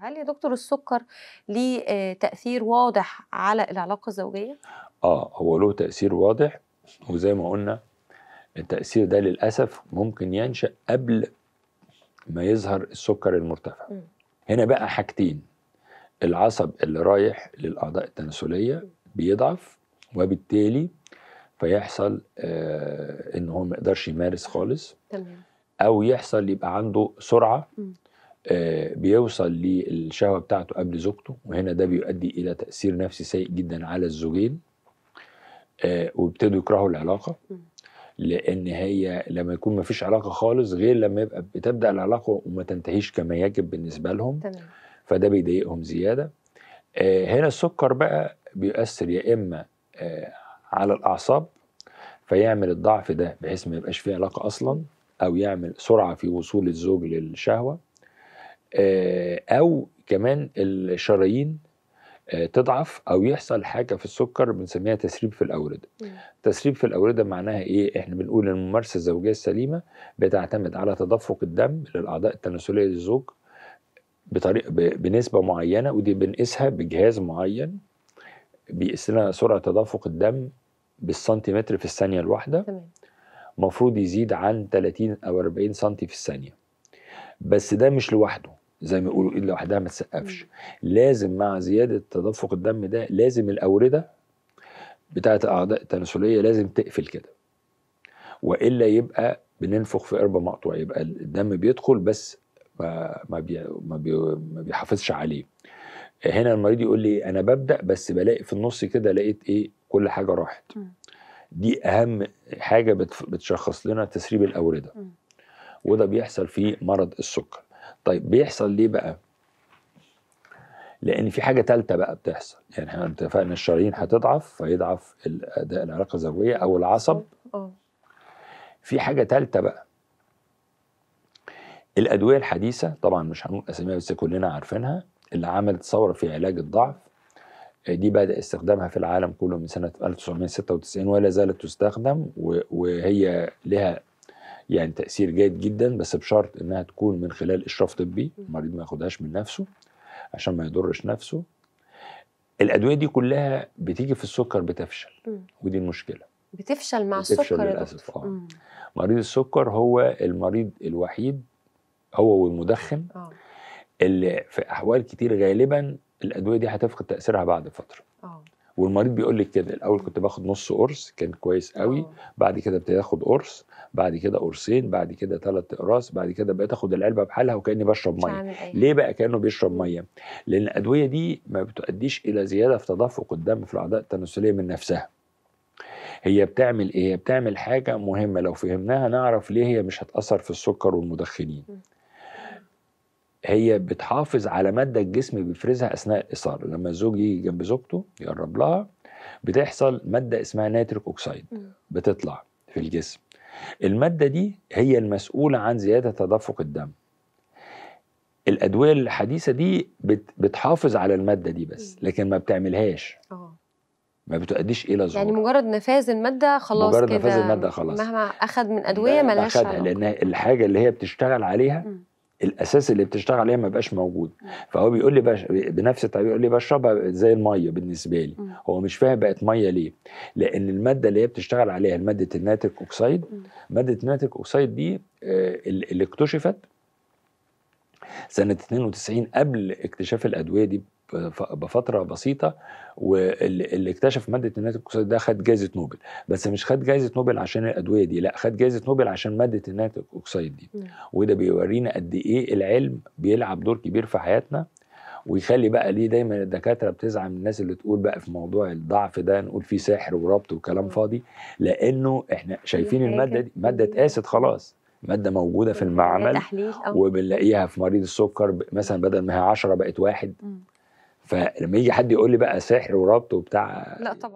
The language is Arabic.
هل يا دكتور السكر ليه آه، تأثير واضح على العلاقة الزوجية؟ اه هو له تأثير واضح وزي ما قلنا التأثير ده للأسف ممكن ينشأ قبل ما يظهر السكر المرتفع م. هنا بقى حاجتين العصب اللي رايح للأعضاء التناسلية بيضعف وبالتالي فيحصل آه ان هو ما يقدرش يمارس خالص تمام او يحصل يبقى عنده سرعه آه، بيوصل للشهوة بتاعته قبل زوجته وهنا ده بيؤدي إلى تأثير نفسي سيء جدا على الزوجين آه، ويبتدوا يكرهوا العلاقة لأن هي لما يكون ما فيش علاقة خالص غير لما يبقى بتبدأ العلاقة وما تنتهيش كما يجب بالنسبة لهم تمام. فده بيضايقهم زيادة آه، هنا السكر بقى بيؤثر يا إما على الأعصاب فيعمل الضعف ده بحيث ما يبقاش فيه علاقة أصلا أو يعمل سرعة في وصول الزوج للشهوة آه، او كمان الشرايين آه، تضعف او يحصل حاجه في السكر بنسميها تسريب في الاورده مم. تسريب في الاورده معناها ايه احنا بنقول ان الممارسه الزوجيه السليمه بتعتمد على تدفق الدم للاعضاء التناسليه للزوج بطريقه بنسبه معينه ودي بنقيسها بجهاز معين بيقيس لنا سرعه تدفق الدم بالسنتيمتر في الثانيه الواحده المفروض يزيد عن 30 او 40 سنتي في الثانيه بس ده مش لوحده زي ما يقولوا ايد لوحدها ما تسقفش لازم مع زياده تدفق الدم ده لازم الاورده بتاعه الاعضاء التناسليه لازم تقفل كده والا يبقى بننفخ في قربه مقطوع يبقى الدم بيدخل بس ما ما, بي ما, بي ما بيحافظش عليه هنا المريض يقول لي انا ببدا بس بلاقي في النص كده لقيت ايه كل حاجه راحت دي اهم حاجه بتشخص لنا تسريب الاورده وده بيحصل في مرض السكر طيب بيحصل ليه بقى؟ لان في حاجه ثالثه بقى بتحصل يعني احنا اتفقنا الشرايين هتضعف فيضعف الاداء العلاقه الزوجيه او العصب في حاجه ثالثه بقى الادويه الحديثه طبعا مش هنقول اساميها بس كلنا عارفينها اللي عملت ثوره في علاج الضعف دي بدا استخدامها في العالم كله من سنه 1996 ولا زالت تستخدم وهي لها يعني تاثير جيد جدا بس بشرط انها تكون من خلال اشراف طبي المريض ما ياخدهاش من نفسه عشان ما يضرش نفسه الادويه دي كلها بتيجي في السكر بتفشل ودي المشكله بتفشل مع بتفشل السكر للاسف اه مريض السكر هو المريض الوحيد هو والمدخن آه. اللي في احوال كتير غالبا الادويه دي هتفقد تاثيرها بعد فتره آه. والمريض بيقول لك كده الاول كنت باخد نص قرص كان كويس قوي اه. بعد كده ابتدي اخد قرص بعد كده قرصين بعد كده ثلاث اقراص بعد كده بقيت اخد العلبه بحالها وكاني بشرب ميه ليه بقى كانه بيشرب ميه لان الادويه دي ما بتؤديش الى زياده في تدفق الدم في الاعضاء التناسليه من نفسها هي بتعمل ايه بتعمل حاجه مهمه لو فهمناها نعرف ليه هي مش هتاثر في السكر والمدخنين هي بتحافظ على ماده الجسم بيفرزها اثناء الاثاره لما الزوج يجي جنب زوجته يقرب لها بتحصل ماده اسمها نيتريك اوكسيد بتطلع في الجسم الماده دي هي المسؤوله عن زياده تدفق الدم الادويه الحديثه دي بتحافظ على الماده دي بس لكن ما بتعملهاش اه ما بتؤديش الى ظهور يعني مجرد نفاذ الماده خلاص مجرد نفاذ الماده خلاص مهما اخذ من ادويه ملهاش علاقه لان الحاجه اللي هي بتشتغل عليها م. الاساس اللي بتشتغل عليه ما بقاش موجود فهو بيقول لي بش... بنفس الطريقه بيقول لي بشربها زي الميه بالنسبه لي هو مش فاهم بقت ميه ليه لان الماده اللي هي بتشتغل عليها ماده الناتريك اوكسيد ماده الناتريك اوكسيد دي آه، اللي اكتشفت سنه 92 قبل اكتشاف الادويه دي بفتره بسيطه واللي اكتشف ماده الناتريum اكسيد ده خد جائزه نوبل بس مش خد جائزه نوبل عشان الادويه دي لا خد جائزه نوبل عشان ماده الناتريum اكسيد دي وده بيورينا قد ايه العلم بيلعب دور كبير في حياتنا ويخلي بقى ليه دايما الدكاتره بتزعم الناس اللي تقول بقى في موضوع الضعف ده نقول فيه سحر وربط وكلام فاضي لانه احنا شايفين الماده دي ماده اتقاست خلاص ماده موجوده في المعمل وبنلاقيها في مريض السكر مثلا بدل ما هي 10 بقت واحد فلما يجي حد يقول لي بقى سحر وربط وبتاع لا طبعا